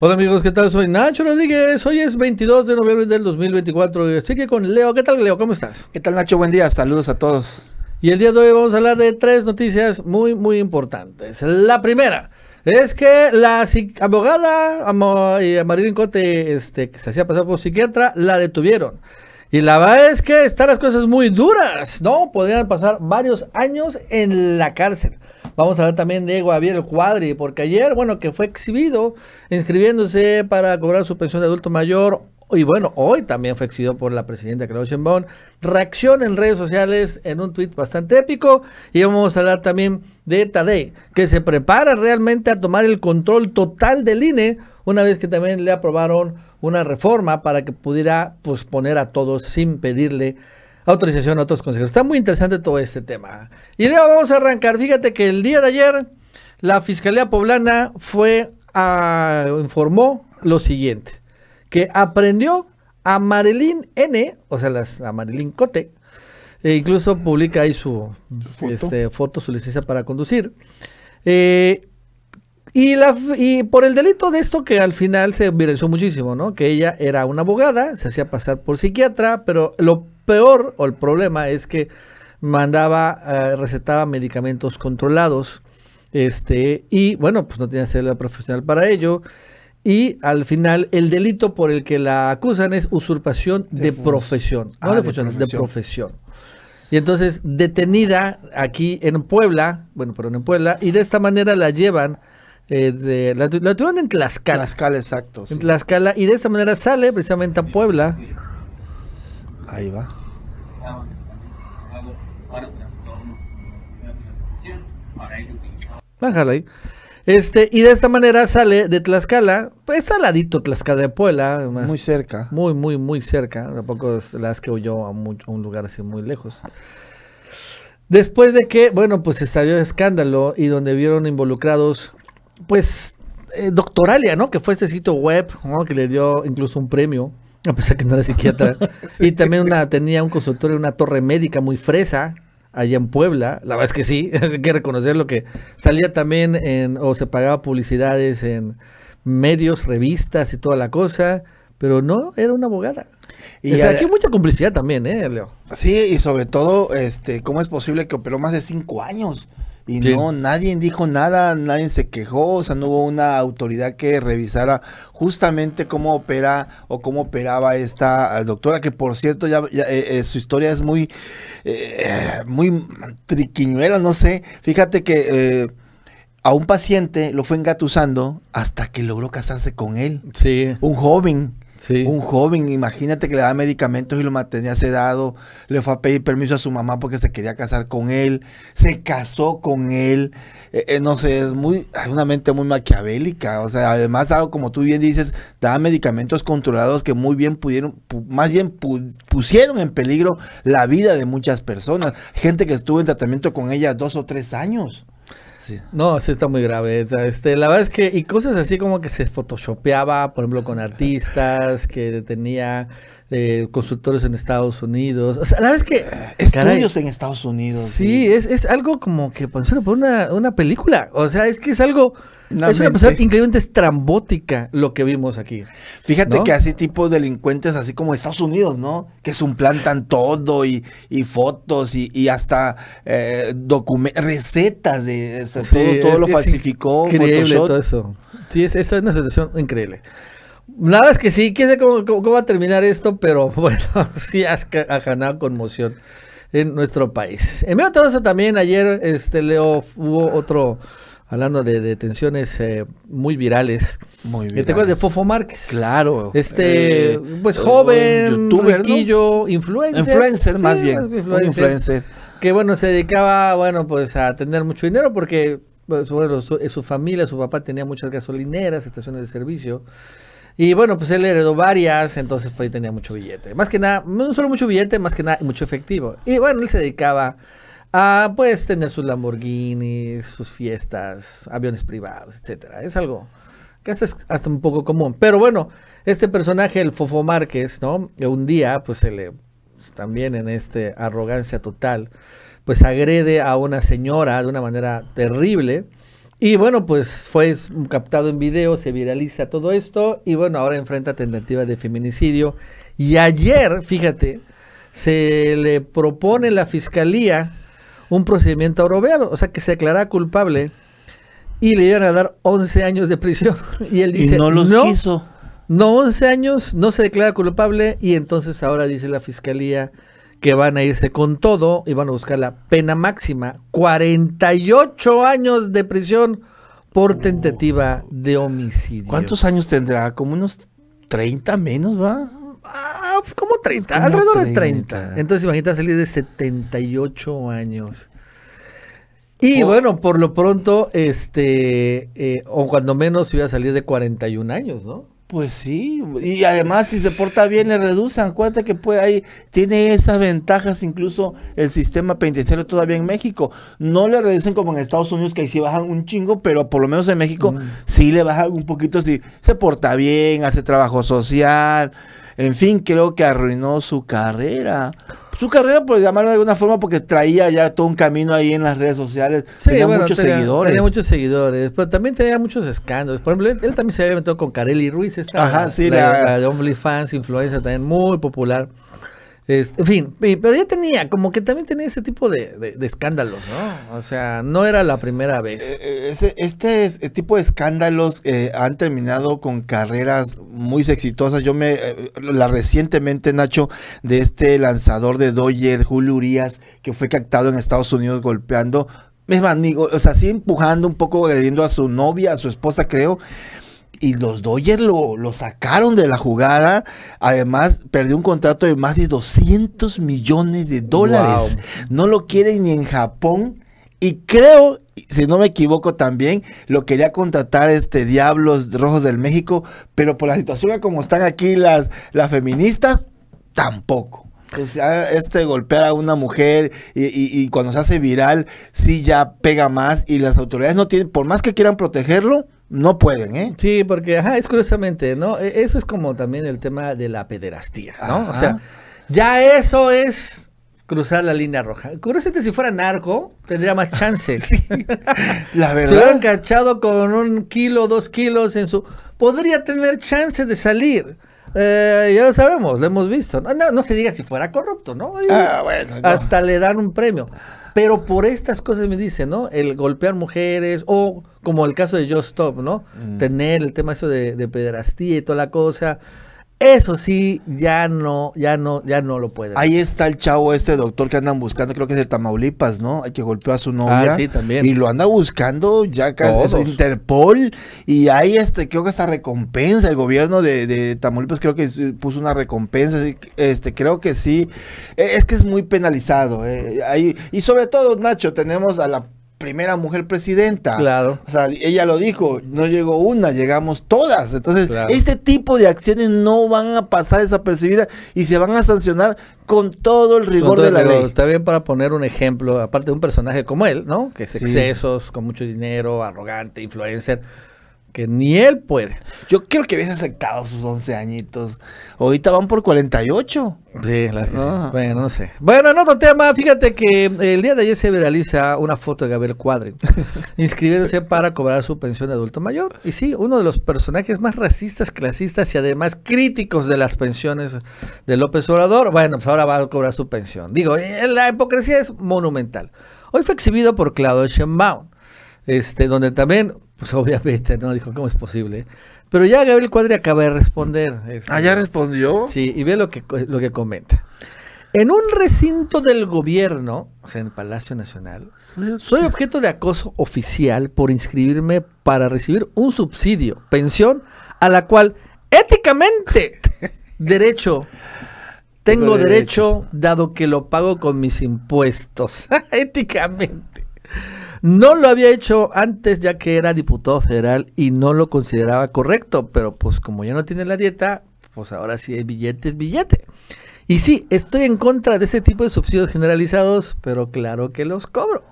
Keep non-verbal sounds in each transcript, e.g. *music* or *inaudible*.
Hola amigos, ¿qué tal? Soy Nacho Rodríguez. Hoy es 22 de noviembre del 2024. estoy aquí con Leo. ¿Qué tal, Leo? ¿Cómo estás? ¿Qué tal, Nacho? Buen día. Saludos a todos. Y el día de hoy vamos a hablar de tres noticias muy, muy importantes. La primera es que la abogada Marilyn Cote, este, que se hacía pasar por psiquiatra, la detuvieron. Y la verdad es que están las cosas muy duras, ¿no? Podrían pasar varios años en la cárcel. Vamos a hablar también de Javier Cuadri, porque ayer, bueno, que fue exhibido inscribiéndose para cobrar su pensión de adulto mayor. Y bueno, hoy también fue exhibido por la presidenta Claudia Sheinbaum. Reacción en redes sociales en un tuit bastante épico. Y vamos a hablar también de Tadei, que se prepara realmente a tomar el control total del INE una vez que también le aprobaron una reforma para que pudiera posponer a todos sin pedirle autorización a otros consejeros. Está muy interesante todo este tema. Y luego vamos a arrancar. Fíjate que el día de ayer la Fiscalía Poblana fue a, informó lo siguiente, que aprendió a Marilyn N, o sea, las, a Marilyn Cote, e incluso publica ahí su este, ¿Foto? su licencia para conducir. Eh, y, y por el delito de esto que al final se viralizó muchísimo, ¿no? Que ella era una abogada, se hacía pasar por psiquiatra, pero lo peor o el problema es que mandaba, eh, recetaba medicamentos controlados, este, y bueno, pues no tenía célula profesional para ello. Y al final, el delito por el que la acusan es usurpación de, profesión. Ah, de, profesión. Y entonces, detenida aquí en Puebla, bueno, perdón, en Puebla, y de esta manera la llevan eh, de, la, la, tuvieron en Tlaxcala. Tlaxcala, exacto. Y de esta manera sale precisamente a Puebla Ahí va. Bájala ahí. Este, y de esta manera sale de Tlaxcala, pues está al ladito Tlaxcala de Puebla. muy cerca. Muy, muy, muy cerca. Tampoco es la que huyó a, un lugar así muy lejos. Después de que, bueno, pues estalló el escándalo y donde vieron involucrados, pues, eh, Doctoralia, ¿no? Que fue este sitio web, ¿no? Que le dio incluso un premio a pesar que no era psiquiatra. *laughs* Y también una, tenía un consultorio, una torre médica muy fresa, allá en Puebla. La verdad es que sí, *laughs* hay que reconocerlo que salía también en, o se pagaba publicidades en medios, revistas y toda la cosa. Pero no, era una abogada. Y aquí hay mucha complicidad también, ¿eh, Leo? Sí, y sobre todo, este, ¿cómo es posible que operó más de cinco años? Y no, nadie dijo nada, nadie se quejó, o sea, no hubo una autoridad que revisara justamente cómo opera o cómo operaba esta ah, doctora, que por cierto, ya, eh, eh, su historia es muy, eh, muy triquiñuela, no sé. Fíjate que a un paciente lo fue engatusando hasta que logró casarse con él. Sí. Un joven. Un joven, imagínate que le daba medicamentos y lo mantenía sedado, le fue a pedir permiso a su mamá porque se quería casar con él, se casó con él, eh, eh, no sé, es muy, hay una mente muy maquiavélica, o sea, además, como tú bien dices, daba medicamentos controlados que muy bien pudieron, más bien pusieron en peligro la vida de muchas personas, gente que estuvo en tratamiento con ella dos o tres años. No, sí está muy grave. Este, la verdad es que, y cosas así como que se photoshopeaba, por ejemplo, con *laughs* artistas, que tenía eh, en Estados Unidos. O sea, ¿sabes que Estudios en Estados Unidos. Sí, Es, algo como que por una, película. O sea, es que es algo. es una persona increíblemente estrambótica lo que vimos aquí. Fíjate que así tipo delincuentes, así como Estados Unidos, ¿no? Que suplantan todo y, fotos y, hasta eh, recetas de. todo, lo falsificó. Increíble todo eso. Sí, es, es una situación increíble. Nada, es que sí, quién sé cómo, va a terminar esto, pero *laughs* bueno, sí ha ganado conmoción en nuestro país. En medio de todo eso también ayer, este Leo, hubo otro, hablando de detenciones eh, muy virales. Muy virales. Eh, ¿Te acuerdas de Fofo Márquez? Claro. Este, eh, pues joven, youtuber, influencer. Influencer, más bien. Influencer, Que bueno, se dedicaba, bueno, pues a tener mucho dinero porque pues, bueno, su, su familia, su papá tenía muchas gasolineras, estaciones de servicio. Y bueno, pues él heredó varias, entonces pues ahí tenía mucho billete. Más que nada, no solo mucho billete, más que nada mucho efectivo. Y bueno, él se dedicaba a pues tener sus Lamborghinis, sus fiestas, aviones privados, etcétera. Es algo que hasta es hasta un poco común. Pero bueno, este personaje, el Fofo Márquez, ¿no? Un día, pues se le también en este arrogancia total, pues agrede a una señora de una manera terrible y bueno, pues fue captado en video, se viraliza todo esto y bueno, ahora enfrenta tentativa de feminicidio. Y ayer, fíjate, se le propone la fiscalía un procedimiento abreviado, o sea, que se declara culpable y le iban a dar 11 años de prisión. *laughs* Y él dice, no los quiso. No, 11 años, no se declara culpable y entonces ahora dice la fiscalía, que van a irse con todo y van a buscar la pena máxima, 48 años de prisión por tentativa de homicidio. ¿Cuántos años tendrá? Como unos 30 menos, ¿va? Ah, pues como 30, pues alrededor de 30. Entonces imagínate salir de 78 años. Y oh. bueno, por lo pronto, este, eh, o cuando menos iba a salir de 41 años, ¿no? Pues sí, y además si se porta bien le reducen. Acuérdate que puede ahí tiene esas ventajas incluso el sistema penitenciario todavía en México. No le reducen como en Estados Unidos que ahí sí bajan un chingo, pero por lo menos en México mm. sí le bajan un poquito si se porta bien, hace trabajo social. En fin, creo que arruinó su carrera su carrera, por llamarlo de alguna forma, porque traía ya todo un camino ahí en las redes sociales. Sí, tenía muchos seguidores. Tenía muchos seguidores, pero también tenía muchos escándalos. Por ejemplo, él, también se había metido con Carelli Ruiz, esta Ajá, sí, la, OnlyFans, influencer también muy popular. Este, en fin, pero ya tenía, como que también tenía ese tipo de, escándalos, ¿no? O sea, no era la primera vez. Eh, eh, este, eh, tipo de escándalos han terminado con carreras muy exitosas. Yo me, la recientemente, Nacho, de este lanzador de Doyer, Julio Urias, que fue captado en Estados Unidos golpeando, es más, o sea, sí empujando un poco, agrediendo a su novia, a su esposa, creo y los Dodgers lo, sacaron de la jugada. Además, perdió un contrato de más de 200 millones de dólares. No lo quieren ni en Japón. Y creo, si no me equivoco también, lo quería contratar este Diablos Rojos del México, pero por la situación como están aquí las, las feministas, tampoco. este golpear a una mujer y, y, cuando se hace viral, sí ya pega más y las autoridades no tienen, por más que quieran protegerlo, no pueden, ¿eh? Sí, porque, ajá, es curiosamente, ¿no? E, eso es como también el tema de la pederastía, ¿no? O sea, ya eso es cruzar la línea roja. Curiosamente, si fuera narco, tendría más chances. *laughs* la verdad. Si hubiera cachado con un kilo, dos kilos en su... Podría tener chance de salir. Eh, ya lo sabemos, lo hemos visto. No, no, se diga si fuera corrupto, ¿no? ah, bueno. Hasta le dan un premio. Pero por estas cosas me dicen, ¿no? El golpear mujeres o como el caso de Just Stop, ¿no? Mm. Tener el tema eso de, de, pederastía y toda la cosa. Eso sí, ya no, ya no, ya no lo puede Ahí está el chavo este doctor que andan buscando, creo que es el Tamaulipas, ¿no? El que golpeó a su ah, novia. Ah, sí, también. Y lo anda buscando ya casi es Interpol. Y ahí este, creo que está recompensa. El gobierno de, Tamaulipas creo que puso una recompensa. Este, creo que sí. E, es que es muy penalizado. Eh. Ahí, y sobre todo, Nacho, tenemos a la primera mujer presidenta. Claro. O sea, ella lo dijo, no llegó una, llegamos todas. Entonces, este tipo de acciones no van a pasar desapercibidas y se van a sancionar con todo el rigor de la ley. También para poner un ejemplo, aparte de un personaje como él, ¿no? Que es excesos, con mucho dinero, arrogante, influencer que ni él puede. Yo creo que hubiese aceptado sus 11 añitos. Ahorita van por 48. Sí, la, no. Ah. Bueno, no sé. Bueno, en otro tema, fíjate que el día de ayer se realiza una foto de Gabriel Cuadri *laughs* inscribiéndose para cobrar su pensión de adulto mayor. Y sí, uno de los personajes más racistas, clasistas y además críticos de las pensiones de López Obrador. Bueno, pues ahora va a cobrar su pensión. Digo, eh, la hipocresía es monumental. Hoy fue exhibido por Claudio schenbaum. Este, donde también pues *laughs* obviamente, ¿no? Dijo, ¿cómo es posible? Pero ya Gabriel Cuadri acaba de responder. Este, ah, ya respondió. Sí, y ve lo que, lo que comenta. En un recinto del gobierno, o sea, en el Palacio Nacional, soy objeto de acoso oficial por inscribirme para recibir un subsidio, pensión, a la cual éticamente *laughs* derecho tengo derecho, dado que lo pago con mis impuestos. *laughs* éticamente. No lo había hecho antes ya que era diputado federal y no lo consideraba correcto, pero pues como ya no tiene la dieta, pues ahora sí el billete es billete. Y sí, estoy en contra de ese tipo de subsidios generalizados, pero claro que los cobro.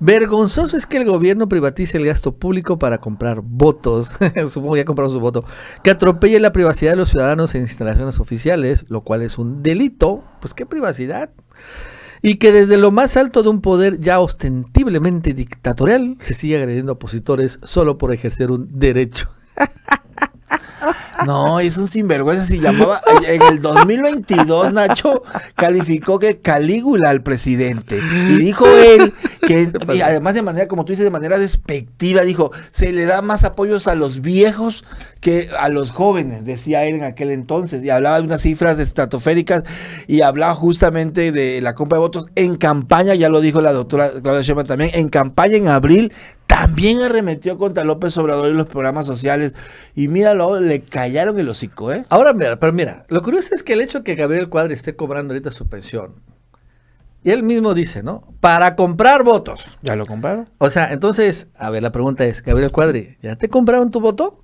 Vergonzoso es que el gobierno privatice el gasto público para comprar votos, *laughs* supongo que ya compraron su voto, que atropelle la privacidad de los ciudadanos en instalaciones oficiales, lo cual es un delito. Pues qué privacidad y que desde lo más alto de un poder ya ostentiblemente dictatorial se sigue agrediendo a opositores solo por ejercer un derecho. *laughs* No, es un sinvergüenza. Si llamaba en el 2022, Nacho calificó que Calígula al presidente. Y dijo él que, además de manera, como tú dices, de manera despectiva, dijo: se le da más apoyos a los viejos que a los jóvenes, decía él en aquel entonces. Y hablaba de unas cifras estratosféricas y hablaba justamente de la compra de votos en campaña. Ya lo dijo la doctora Claudia Sheinbaum también. En campaña en abril también arremetió contra López Obrador y los programas sociales. Y míralo, le callaron el hocico, ¿eh? Ahora, mira, pero mira, lo curioso es que el hecho de que Gabriel Cuadri esté cobrando ahorita su pensión, y él mismo dice, ¿no? Para comprar votos. ¿Ya lo compraron? O sea, entonces, a ver, la pregunta es, Gabriel Cuadri, ¿ya te compraron tu voto?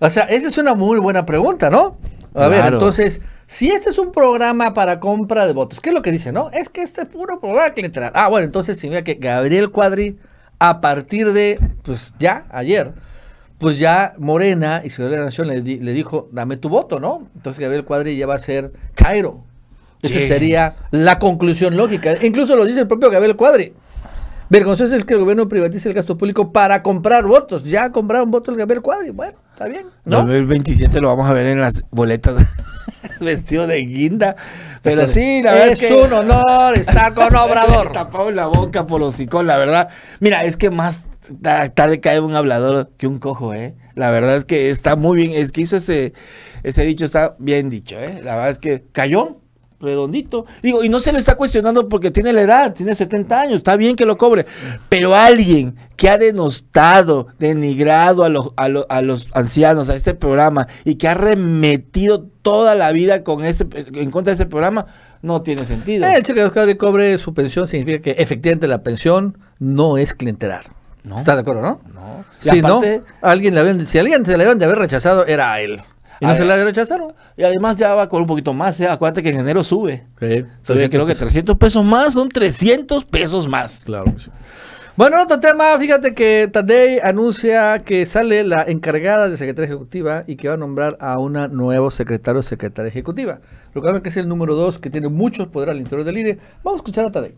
O sea, esa es una muy buena pregunta, ¿no? A ver, entonces, si este es un programa para compra de votos, ¿qué es lo que dice, no? Es que este es puro programa clientelar. Ah, bueno, entonces significa que Gabriel Cuadri a partir de, pues ya, ayer, pues ya Morena y Seguridad de la Nación le, dijo, dame tu voto, ¿no? Entonces Gabriel Cuadri ya va a ser Chairo. Esa sería la conclusión lógica. Incluso lo dice el propio Gabriel Cuadri. Vergonzoso es que el gobierno privatice el gasto público para comprar votos. Ya compraron votos el Gabriel Cuadri. Bueno, está bien. ¿no? 27 lo vamos a ver en las boletas. *laughs* *laughs* vestido de guinda. Pero sí, la verdad. Es un honor estar *laughs* con Obrador. Tapado en la boca por los hocicón, la verdad. Mira, es que más tarde cae un hablador que un cojo, ¿eh? La verdad es que está muy bien. Es que hizo ese, ese dicho, está bien dicho, ¿eh? La verdad es que cayó redondito. Digo, y no se le está cuestionando porque tiene la edad, tiene 70 años, está bien que lo cobre. Pero alguien que ha denostado, denigrado a, los, a, a los ancianos, a este programa, y que ha remetido toda la vida con ese, en contra de ese programa, no tiene sentido. El hecho que Oscar cobre su pensión significa que efectivamente la pensión no es clientelar. No. ¿Está de acuerdo, no? No. Si, no alguien si alguien se le habían de haber rechazado, era a él. Y no se la Y además ya va con un poquito más. ¿eh? Acuérdate que en enero sube. Sí, creo que 300 pesos más son 300 pesos más. Claro. Bueno, otro tema, fíjate que Tadei anuncia que sale la encargada de secretaria ejecutiva y que va a nombrar a una nuevo secretario secretaria ejecutiva. Lo que es el número dos que tiene muchos poderes al interior del INE. Vamos a escuchar a Tadei.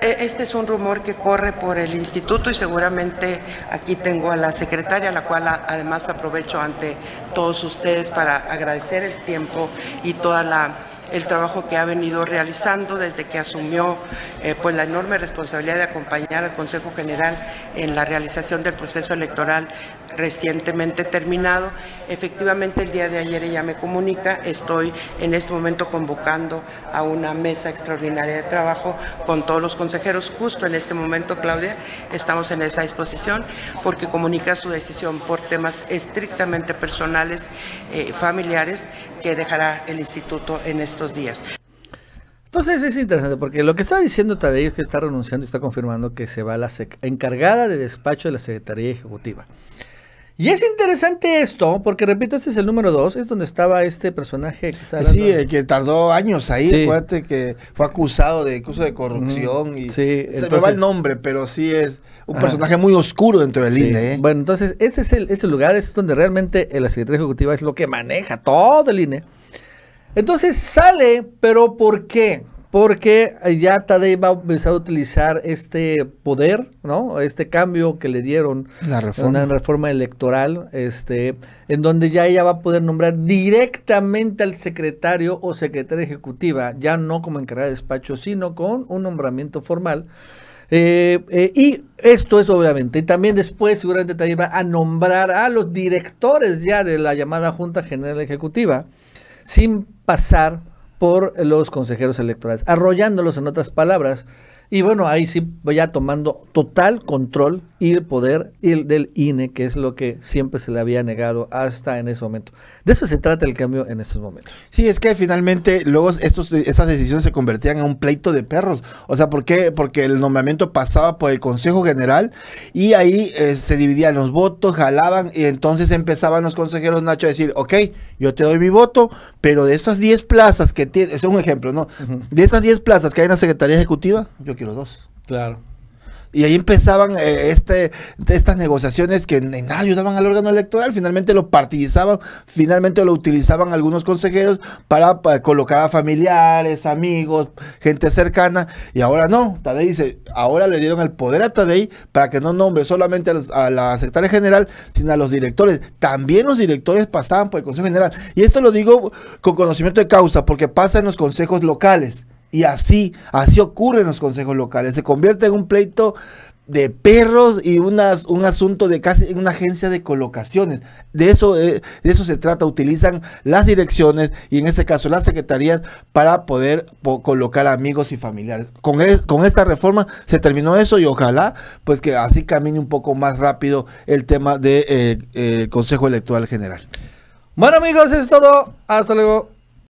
Eh, este es un rumor que corre por el instituto y seguramente aquí tengo a la secretaria, la cual además aprovecho ante todos ustedes para agradecer el tiempo y toda el trabajo que ha venido realizando desde que asumió eh, pues la enorme responsabilidad de acompañar al Consejo General en la realización del proceso electoral recientemente terminado. Efectivamente, el día de ayer ella me comunica, estoy en este momento convocando a una mesa extraordinaria de trabajo con todos los consejeros. Justo en este momento, Claudia, estamos en esa disposición porque comunica su decisión por temas estrictamente personales, y eh, familiares, que dejará el instituto en estos días. Entonces es interesante porque lo que está diciendo Tadeo es que está renunciando y está confirmando que se va a la encargada de despacho de la Secretaría Ejecutiva. Y es interesante esto, porque repito, este es el número 2, es donde estaba este personaje que estaba Sí, el eh, que tardó años ahí, acuérdate que fue acusado de de corrupción y se me va el nombre, pero sí es un personaje muy oscuro dentro del INE. ¿eh? Bueno, entonces ese es el ese lugar, es donde realmente la Secretaría Ejecutiva es lo que maneja todo el INE. Entonces sale, pero ¿por qué? porque ya Tadei va a empezar a utilizar este poder, ¿no? Este cambio que le dieron la reforma. una reforma electoral, este, en donde ya ella va a poder nombrar directamente al secretario o secretaria ejecutiva, ya no como encargada de despacho, sino con un nombramiento formal. Eh, eh, y esto es obviamente, y también después seguramente Tadei va a nombrar a los directores ya de la llamada Junta General Ejecutiva, sin pasar por los consejeros electorales, arrollándolos en otras palabras y bueno, ahí sí vaya pues, tomando total control y el poder del INE, que es lo que siempre se le había negado hasta en ese momento. De eso se trata el cambio en estos momentos. Sí, es que finalmente luego estos, estas decisiones se convertían en un pleito de perros. O sea, ¿por qué? Porque el nombramiento pasaba por el Consejo General y ahí eh, se dividían los votos, jalaban y entonces empezaban los consejeros Nacho a decir, ok, yo te doy mi voto, pero de esas 10 plazas que tiene, es un ejemplo, ¿no? De esas 10 plazas que hay en la Secretaría Ejecutiva, yo los dos. Claro. Y ahí empezaban eh, este, estas negociaciones que nada ayudaban al órgano electoral, finalmente lo partidizaban, finalmente lo utilizaban algunos consejeros para, colocar a familiares, amigos, gente cercana, y ahora no, Tadei dice, ahora le dieron el poder a Tadei para que no nombre solamente a, la secretaria general, sino a los directores. También los directores pasaban por el Consejo General. Y esto lo digo con conocimiento de causa, porque pasa en los consejos locales. Y así, así ocurre en los consejos locales. Se convierte en un pleito de perros y unas, un asunto de casi una agencia de colocaciones. De eso, eh, de eso se trata. Utilizan las direcciones y en este caso las secretarías para poder colocar amigos y familiares. Con, con esta reforma se terminó eso y ojalá pues que así camine un poco más rápido el tema del de, eh, el Consejo Electoral General. Bueno amigos, eso es todo. Hasta luego.